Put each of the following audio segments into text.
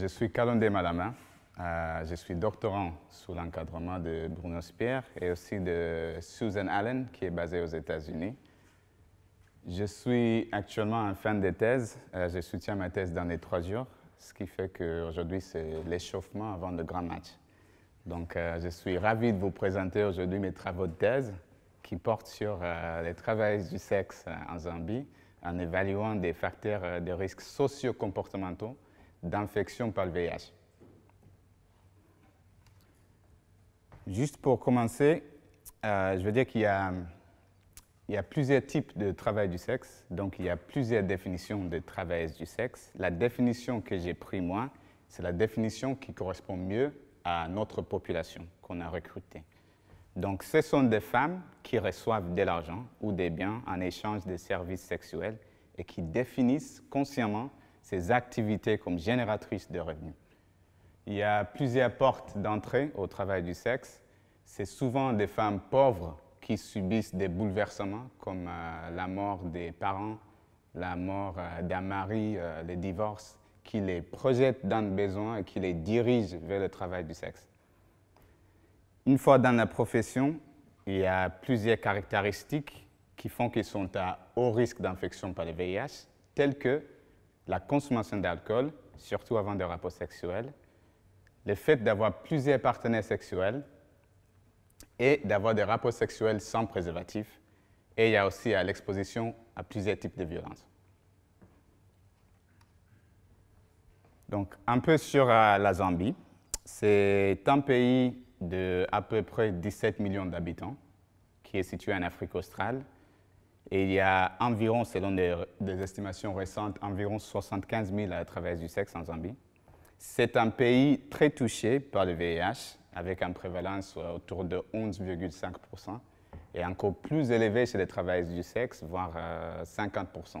je suis Kalonde Malama. Euh, je suis doctorant sous l'encadrement de Bruno Spierre et aussi de Susan Allen, qui est basée aux États-Unis. Je suis actuellement en fin de thèse. Euh, je soutiens ma thèse dans les trois jours, ce qui fait qu'aujourd'hui, c'est l'échauffement avant le grand match. Donc, euh, je suis ravi de vous présenter aujourd'hui mes travaux de thèse qui portent sur les travaux du sexe en Zambie en évaluant des facteurs de risque socio-comportementaux d'infection par le VIH. Juste pour commencer, euh, je veux dire qu'il y, y a, plusieurs types de travail du sexe, donc il y a plusieurs définitions de travail du sexe. La définition que j'ai prise moi, c'est la définition qui correspond mieux à notre population qu'on a recrutée. Donc ce sont des femmes qui reçoivent de l'argent ou des biens en échange de services sexuels et qui définissent consciemment ces activités comme génératrices de revenus. Il y a plusieurs portes d'entrée au travail du sexe. C'est souvent des femmes pauvres qui subissent des bouleversements comme euh, la mort des parents, la mort euh, d'un mari, euh, les le divorce, qui les projettent dans le besoin et qui les dirigent vers le travail du sexe. Une fois dans la profession, il y a plusieurs caractéristiques qui font qu'ils sont à haut risque d'infection par le VIH, telles que la consommation d'alcool, surtout avant des rapports sexuels, le fait d'avoir plusieurs partenaires sexuels et d'avoir des rapports sexuels sans préservatif. Et il y a aussi à l'exposition à plusieurs types de violences. Donc, un peu sur euh, la Zambie. C'est un pays de à peu près 17 millions d'habitants qui est situé en Afrique australe et il y a environ, selon des, des, estimations récentes, environ 75 000 à travers du sexe en Zambie. C'est un pays très touché par le VIH, avec une prévalence autour de 11,5 et encore plus élevée chez les travailleurs du sexe, voire 50 euh,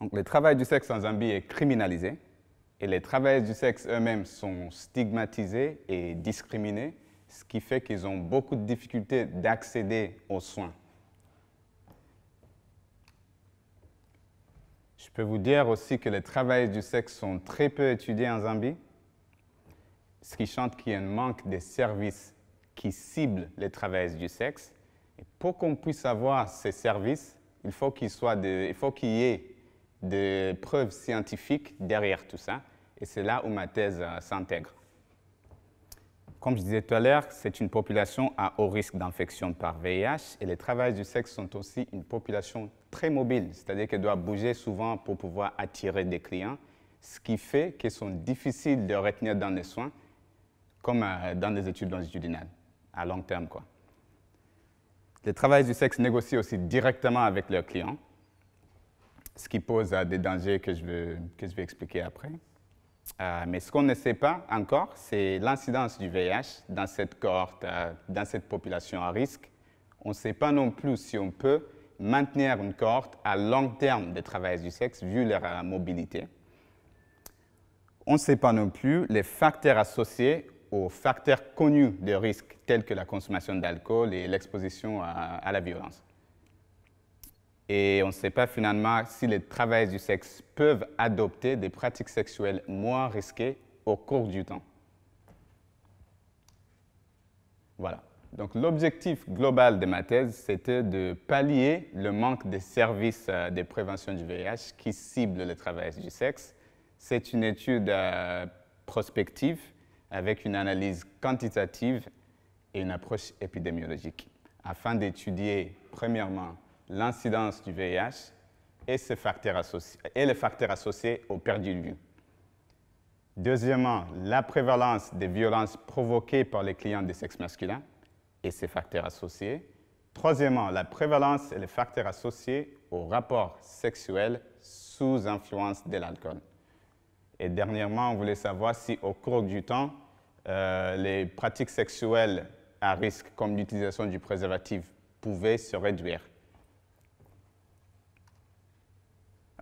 Donc, le travail du sexe en Zambie est criminalisé et les travailleurs du sexe eux-mêmes sont stigmatisés et discriminés, ce qui fait qu'ils ont beaucoup de difficultés d'accéder aux soins Je peux vous dire aussi que les travailleurs du sexe sont très peu étudiés en Zambie, ce qui chante qu'il y a un manque de services qui ciblent les travailleurs du sexe. Et pour qu'on puisse avoir ces services, il faut qu'il y ait des preuves scientifiques derrière tout ça. Et c'est là où ma thèse euh, s'intègre. Comme je disais tout à l'heure, c'est une population à haut risque d'infection par VIH et les travailleurs du sexe sont aussi une population très mobile, c'est-à-dire qu'elle doit bouger souvent pour pouvoir attirer des clients, ce qui fait qu'ils sont difficiles de retenir dans les soins comme euh, dans les études longitudinales, à long terme. Quoi. Les travailleurs du sexe négocient aussi directement avec leurs clients, ce qui pose euh, des dangers que je vais expliquer après. Euh, mais ce qu'on ne sait pas encore, c'est l'incidence du VIH dans cette cohorte, euh, dans cette population à risque. On ne sait pas non plus si on peut maintenir une cohorte à long terme de travailleurs du sexe vu leur euh, mobilité. On ne sait pas non plus les facteurs associés aux facteurs connus de risque tels que la consommation d'alcool et l'exposition à la violence. Et on ne sait pas finalement si les travailleurs du sexe peuvent adopter des pratiques sexuelles moins risquées au cours du temps. Voilà. Donc l'objectif global de ma thèse, c'était de pallier le manque de services euh, de prévention du VIH qui ciblent les travailleurs du sexe. C'est une étude euh, prospective avec une analyse quantitative et une approche épidémiologique afin d'étudier premièrement l'incidence du VIH et, ses facteurs associés, et les facteurs associés aux pertes de vue. Deuxièmement, la prévalence des violences provoquées par les clients de sexe masculin et ses facteurs associés. Troisièmement, la prévalence et les facteurs associés aux rapports sexuels sous influence de l'alcool. Et dernièrement, on voulait savoir si au cours du temps, euh, les pratiques sexuelles à risque comme l'utilisation du préservatif pouvaient se réduire.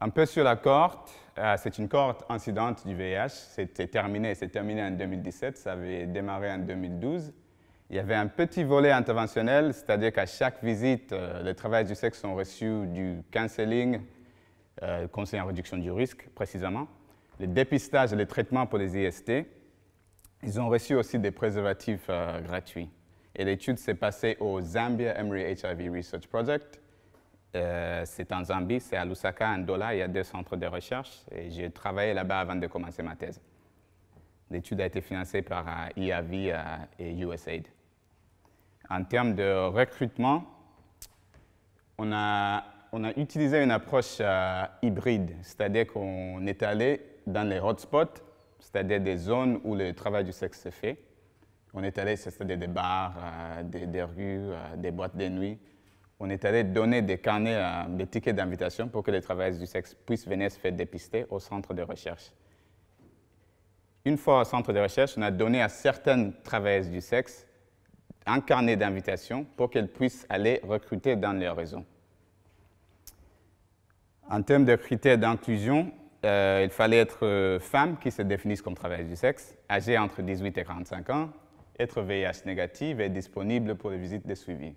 Un peu sur la cohorte, euh, c'est une cohorte incidente du VIH. C'était terminé, c'est terminé en 2017, ça avait démarré en 2012. Il y avait un petit volet interventionnel, c'est-à-dire qu'à chaque visite, euh, les travailleurs du sexe ont reçu du counseling, euh, conseil en réduction du risque précisément, le dépistage et le traitement pour les IST. Ils ont reçu aussi des préservatifs gratuits. Et l'étude s'est passée au Zambia Emory HIV Research Project, euh, c'est en Zambie, c'est à Lusaka, en Dola. Il y a deux centres de recherche et j'ai travaillé là-bas avant de commencer ma thèse. L'étude a été financée par euh, IAV euh, et USAID. En termes de recrutement, on a, utilisé une approche hybride, c'est-à-dire qu'on est allé dans les hotspots, c'est-à-dire des zones où le travail du sexe se fait. On est allé, c'est-à-dire des bars, des, des, rues, des boîtes de nuit, on est allé donner des carnets, des tickets d'invitation pour que les travailleuses du sexe puissent venir se faire dépister au centre de recherche. Une fois au centre de recherche, on a donné à certaines travailleuses du sexe un carnet d'invitation pour qu'elles puissent aller recruter dans leur réseau. En termes de critères d'inclusion, euh, il fallait être euh, femme qui se définisse comme travailleuse du sexe, âgée entre 18 et 45 ans, être VIH négative et disponible pour les visites de suivi.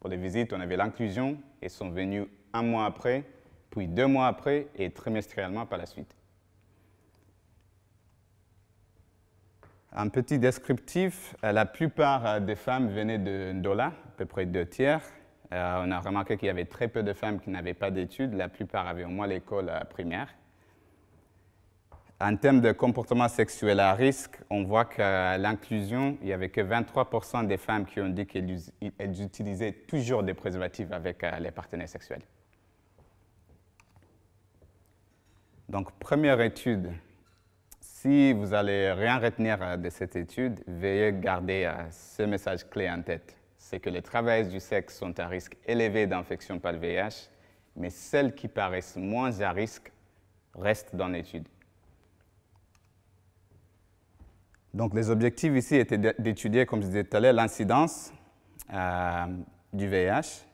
Pour les visites, on avait l'inclusion et sont venus un mois après, puis deux mois après et trimestriellement par la suite. Un petit descriptif, euh, la plupart euh, des femmes venaient de Ndola, à peu près deux tiers. Euh, on a remarqué qu'il y avait très peu de femmes qui n'avaient pas d'études, la plupart avaient au moins l'école primaire. En termes de comportement sexuel à risque, on voit qu'à l'inclusion, il n'y avait que 23 des femmes qui ont dit qu'elles utilisaient toujours des préservatifs avec euh, les partenaires sexuels. Donc, première étude, si vous n'allez rien retenir euh, de cette étude, veuillez garder euh, ce message clé en tête. C'est que les travailleuses du sexe sont à risque élevé d'infection par le VIH, mais celles qui paraissent moins à risque restent dans l'étude. Donc les objectifs ici étaient d'étudier, comme je disais tout à l'heure, l'incidence euh, du VIH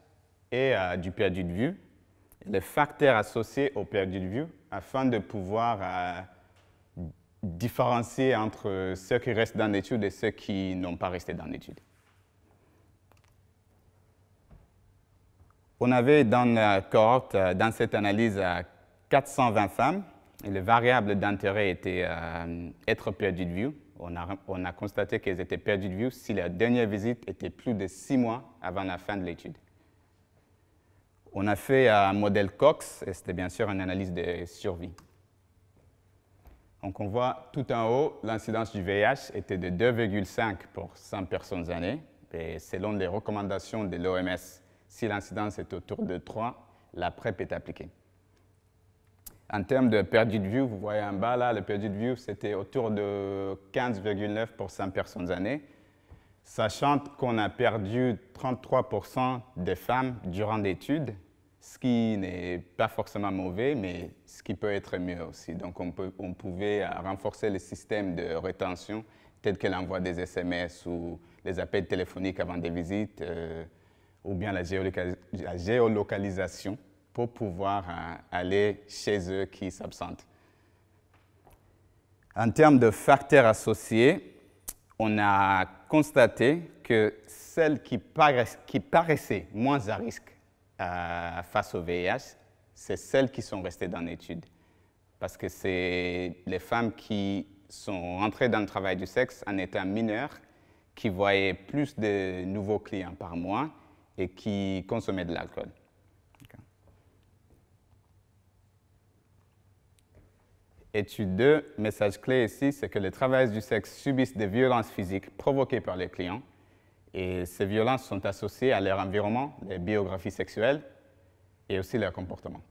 et euh, du perdu de vue, les facteurs associés au perdu de vue, afin de pouvoir euh, différencier entre ceux qui restent dans l'étude et ceux qui n'ont pas resté dans l'étude. On avait dans la cohorte, dans cette analyse, 420 femmes et les variables d'intérêt étaient être perdu de vue, on a, constaté qu'elles étaient perdues de vue si la dernière visite était plus de six mois avant la fin de l'étude. On a fait euh, un modèle Cox, et c'était bien sûr une analyse de survie. Donc on voit tout en haut, l'incidence du VIH était de 2,5 pour 100 personnes années. Et selon les recommandations de l'OMS, si l'incidence est autour de 3, la PrEP e est appliquée. En termes de perdu de vue, vous voyez en bas là, le perdu de vue, c'était autour de 15,9% personnes années, sachant qu'on a perdu 33% des femmes durant l'étude, ce qui n'est pas forcément mauvais, mais ce qui peut être mieux aussi. Donc on, pouvait euh, renforcer le système de rétention, peut-être que l'envoi des SMS ou les appels téléphoniques avant des visites, euh, ou bien la géolocalisation pour pouvoir euh, aller chez eux qui s'absentent. En termes de facteurs associés, on a constaté que celles qui, paraissaient moins à risque euh, face au VIH, c'est celles qui sont restées dans l'étude. Parce que c'est les femmes qui sont entrées dans le travail du sexe en état mineur, qui voyaient plus de nouveaux clients par mois et qui consommaient de l'alcool. Étude 2, message clé ici, c'est que les travailleuses du sexe subissent des violences physiques provoquées par les clients et ces violences sont associées à leur environnement, les biographies sexuelles et aussi leur comportement.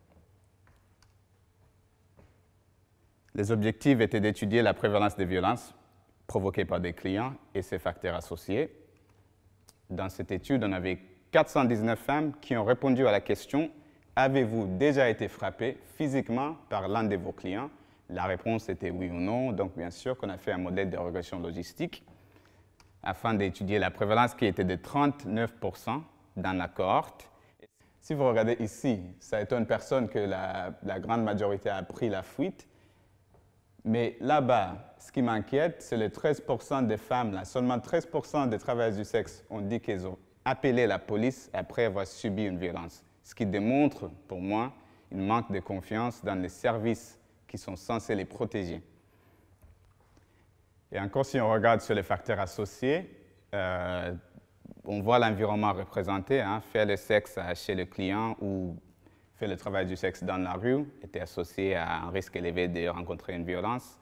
Les objectifs étaient d'étudier la prévalence des violences provoquées par des clients et ses facteurs associés. Dans cette étude, on avait 419 femmes qui ont répondu à la question Avez-vous déjà été frappé physiquement par l'un de vos clients la réponse était oui ou non. Donc, bien sûr qu'on a fait un modèle de régression logistique afin d'étudier la prévalence qui était de 39% dans la cohorte. Si vous regardez ici, ça une personne que la, grande majorité a pris la fuite. Mais là-bas, ce qui m'inquiète, c'est les 13% des femmes. Là. Seulement 13% des travailleurs du sexe ont dit qu'ils ont appelé la police après avoir subi une violence. Ce qui démontre, pour moi, une manque de confiance dans les services sont censés les protéger. Et encore, si on regarde sur les facteurs associés, euh, on voit l'environnement représenté, hein, faire le sexe chez le client ou faire le travail du sexe dans la rue était associé à un risque élevé de rencontrer une violence.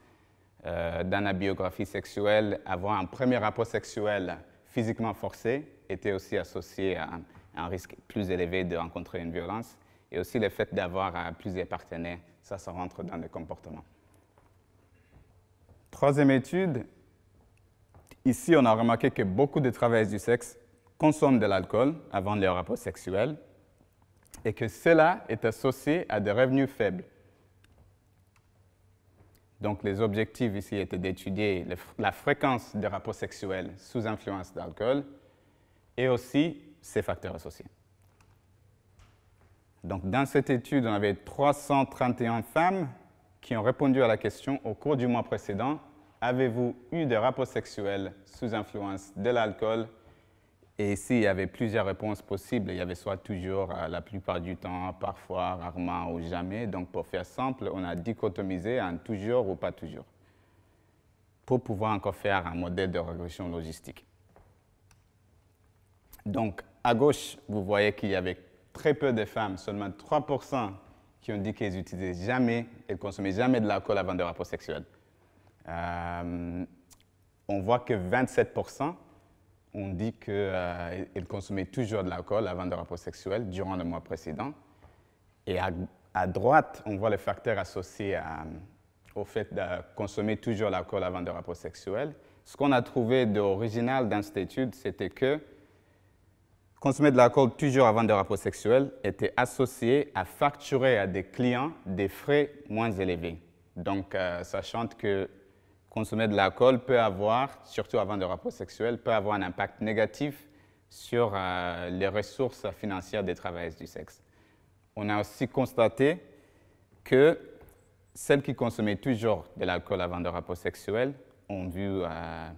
Euh, dans la biographie sexuelle, avoir un premier rapport sexuel physiquement forcé était aussi associé à un risque plus élevé de rencontrer une violence et aussi le fait d'avoir euh, plusieurs partenaires ça, ça rentre dans le comportement. Troisième étude, ici, on a remarqué que beaucoup de travailleurs du sexe consomment de l'alcool avant leur rapport sexuel et que cela est associé à des revenus faibles. Donc, les objectifs ici étaient d'étudier la fréquence des rapports sexuels sous influence d'alcool et aussi ses facteurs associés. Donc, dans cette étude, on avait 331 femmes qui ont répondu à la question au cours du mois précédent Avez-vous eu des rapports sexuels sous influence de l'alcool Et ici, il y avait plusieurs réponses possibles. Il y avait soit toujours, euh, la plupart du temps, parfois, rarement ou jamais. Donc, pour faire simple, on a dichotomisé en toujours ou pas toujours pour pouvoir encore faire un modèle de régression logistique. Donc, à gauche, vous voyez qu'il y avait très peu de femmes, seulement 3% qui ont dit qu'elles n'utilisaient jamais, elles consommaient jamais de l'alcool avant de rapport sexuel. Euh, on voit que 27% ont dit qu'elles euh, consommaient toujours de l'alcool avant de rapport sexuel durant le mois précédent. Et à, droite, on voit les facteurs associés euh, au fait de consommer toujours de l'alcool avant de rapport sexuel. Ce qu'on a trouvé d'original dans cette étude, c'était que Consommer de l'alcool toujours avant de rapports sexuels était associé à facturer à des clients des frais moins élevés. Donc, euh, sachant que consommer de l'alcool peut avoir, surtout avant de rapports sexuels, peut avoir un impact négatif sur euh, les ressources financières des travailleuses du sexe. On a aussi constaté que celles qui consommaient toujours de l'alcool avant de rapports sexuels ont vu euh,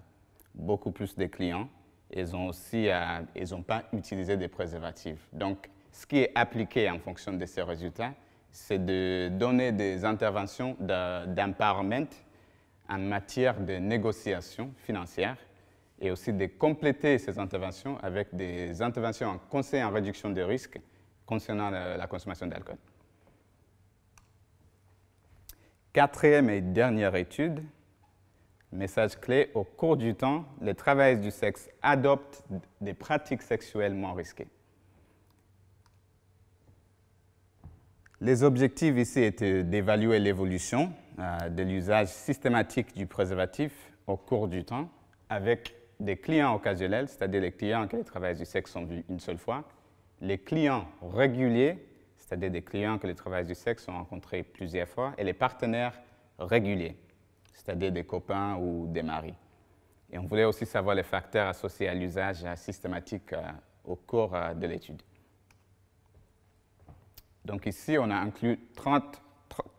beaucoup plus de clients ils n'ont euh, pas utilisé des préservatifs. Donc, ce qui est appliqué en fonction de ces résultats, c'est de donner des interventions d'empowerment en matière de négociation financière et aussi de compléter ces interventions avec des interventions en conseil en réduction des risques concernant la consommation d'alcool. Quatrième et dernière étude, Message clé, au cours du temps, les travailleurs du sexe adoptent des pratiques sexuellement risquées. Les objectifs ici étaient d'évaluer l'évolution euh, de l'usage systématique du préservatif au cours du temps avec des clients occasionnels, c'est-à-dire les clients que les travailleurs du sexe ont vus une seule fois, les clients réguliers, c'est-à-dire des clients que les travailleurs du sexe ont rencontrés plusieurs fois, et les partenaires réguliers c'est-à-dire des copains ou des maris. Et on voulait aussi savoir les facteurs associés à l'usage systématique euh, au cours euh, de l'étude. Donc ici, on a inclus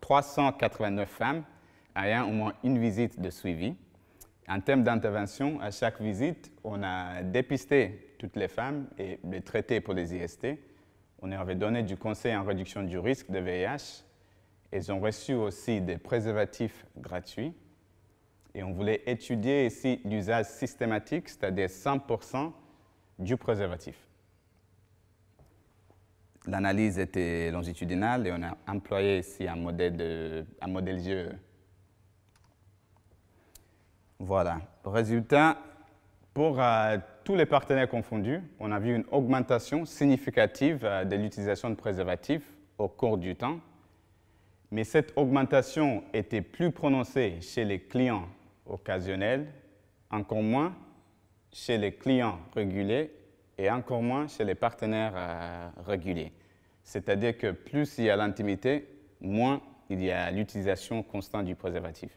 389 femmes ayant au moins une visite de suivi. En termes d'intervention, à chaque visite, on a dépisté toutes les femmes et les traitées pour les IST. On leur avait donné du conseil en réduction du risque de VIH. Elles ont reçu aussi des préservatifs gratuits et on voulait étudier ici l'usage systématique, c'est-à-dire 100% du préservatif. L'analyse était longitudinale et on a employé ici un modèle, de, un modèle GE. Voilà. Résultat, pour euh, tous les partenaires confondus, on a vu une augmentation significative euh, de l'utilisation de préservatifs au cours du temps. Mais cette augmentation était plus prononcée chez les clients occasionnel, encore moins chez les clients réguliers et encore moins chez les partenaires euh, réguliers. C'est-à-dire que plus il y a l'intimité, moins il y a l'utilisation constante du préservatif.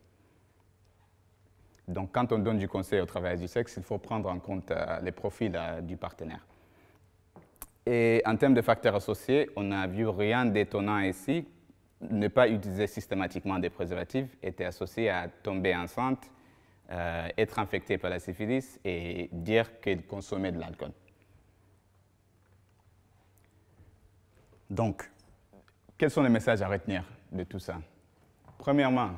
Donc quand on donne du conseil au travail du sexe, il faut prendre en compte euh, les profils euh, du partenaire. Et en termes de facteurs associés, on n'a vu rien d'étonnant ici. Ne pas utiliser systématiquement des préservatifs était associé à tomber enceinte, euh, être infecté par la syphilis et dire qu'il consommait de l'alcool. Donc, quels sont les messages à retenir de tout ça Premièrement,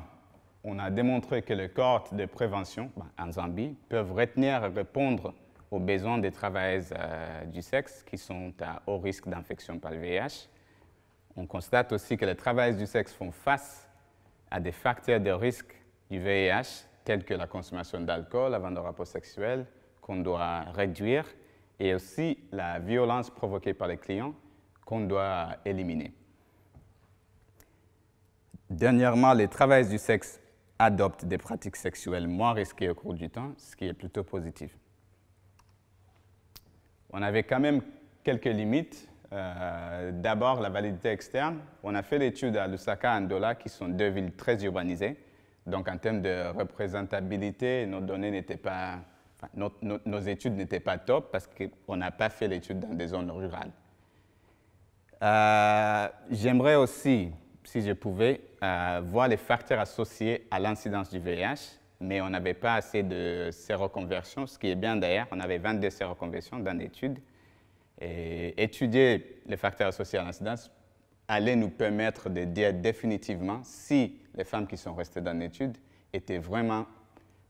on a démontré que les cohortes de prévention ben, en Zambie peuvent retenir et répondre aux besoins des travailleuses euh, du sexe qui sont à haut risque d'infection par le VIH. On constate aussi que les travailleuses du sexe font face à des facteurs de risque du VIH telles que la consommation d'alcool avant le rapport sexuel qu'on doit réduire et aussi la violence provoquée par les clients qu'on doit éliminer. Dernièrement, les travailleurs du sexe adoptent des pratiques sexuelles moins risquées au cours du temps, ce qui est plutôt positif. On avait quand même quelques limites. Euh, d'abord, la validité externe. On a fait l'étude à Lusaka et Andola, qui sont deux villes très urbanisées donc, en termes de représentabilité, nos données n'étaient pas, nos, études n'étaient pas top parce qu'on n'a pas fait l'étude dans des zones rurales. Euh, j'aimerais aussi, si je pouvais, euh, voir les facteurs associés à l'incidence du VIH, mais on n'avait pas assez de séroconversion, ce qui est bien d'ailleurs. On avait 22 séroconversions dans l'étude. Et étudier les facteurs associés à l'incidence allait nous permettre de dire définitivement si les femmes qui sont restées dans l'étude étaient vraiment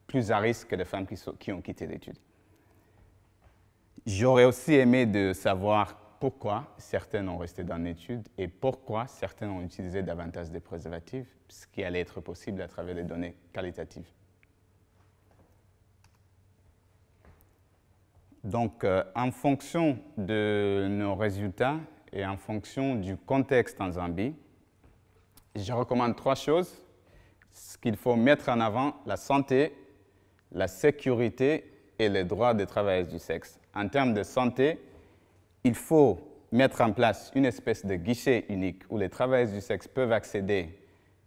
plus à risque que les femmes qui, ont quitté l'étude. J'aurais aussi aimé de savoir pourquoi certaines ont resté dans l'étude et pourquoi certaines ont utilisé davantage de préservatifs, ce qui allait être possible à travers les données qualitatives. Donc, euh, en fonction de nos résultats, et en fonction du contexte en Zambie, je recommande trois choses. Ce qu'il faut mettre en avant, la santé, la sécurité et les droits des travailleurs du sexe. En termes de santé, il faut mettre en place une espèce de guichet unique où les travailleurs du sexe peuvent accéder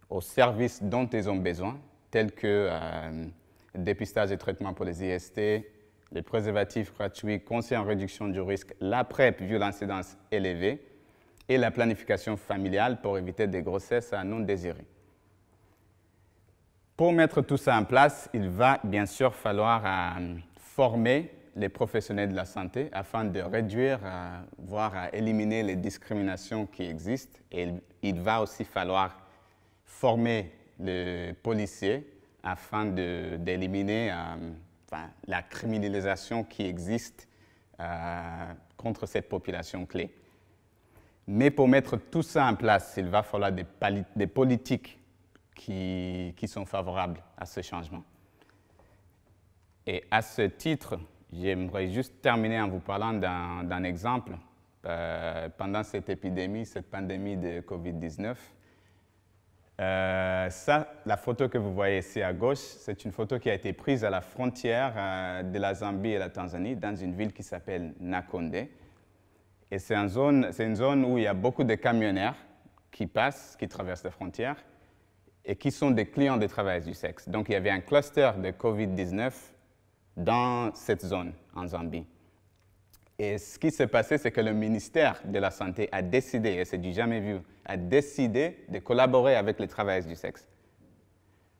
aux services dont ils ont besoin, tels que euh, dépistage et traitement pour les IST, les préservatifs gratuits, conseils en réduction du risque, la PrEP vu l'incidence élevée et la planification familiale pour éviter des grossesses à non désirées. Pour mettre tout ça en place, il va bien sûr falloir euh, former les professionnels de la santé afin de réduire, euh, voire à euh, éliminer les discriminations qui existent. Et il va aussi falloir former les policiers afin d'éliminer la criminalisation qui existe euh, contre cette population clé. Mais pour mettre tout ça en place, il va falloir des, politiques qui, sont favorables à ce changement. Et à ce titre, j'aimerais juste terminer en vous parlant d'un exemple. Euh, pendant cette épidémie, cette pandémie de COVID-19, euh, ça, la photo que vous voyez ici à gauche, c'est une photo qui a été prise à la frontière euh, de la Zambie et la Tanzanie, dans une ville qui s'appelle Nakonde. Et c'est une, zone, une zone où il y a beaucoup de camionnaires qui passent, qui traversent la frontière et qui sont des clients de travail du sexe. Donc il y avait un cluster de COVID-19 dans cette zone en Zambie. Et ce qui s'est passé, c'est que le ministère de la Santé a décidé, et c'est du jamais vu, a décidé de collaborer avec les travailleurs du sexe.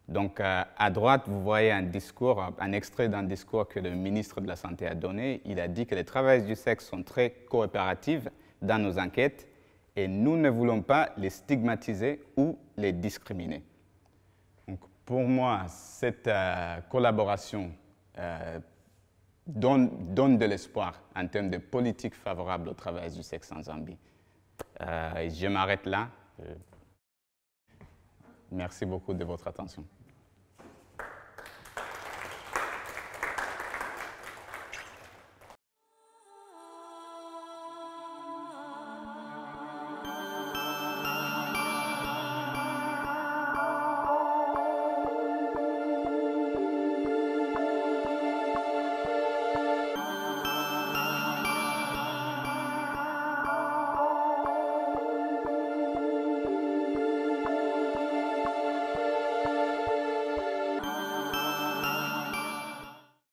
Donc, euh, à droite, vous voyez un discours, un extrait d'un discours que le ministre de la Santé a donné. Il a dit que les travailleurs du sexe sont très coopératives dans nos enquêtes et nous ne voulons pas les stigmatiser ou les discriminer. Donc, pour moi, cette euh, collaboration euh, donne, donne de l'espoir en termes de politique favorable au travail du sexe en Zambie. Euh, je m'arrête là. Euh. Merci beaucoup de votre attention.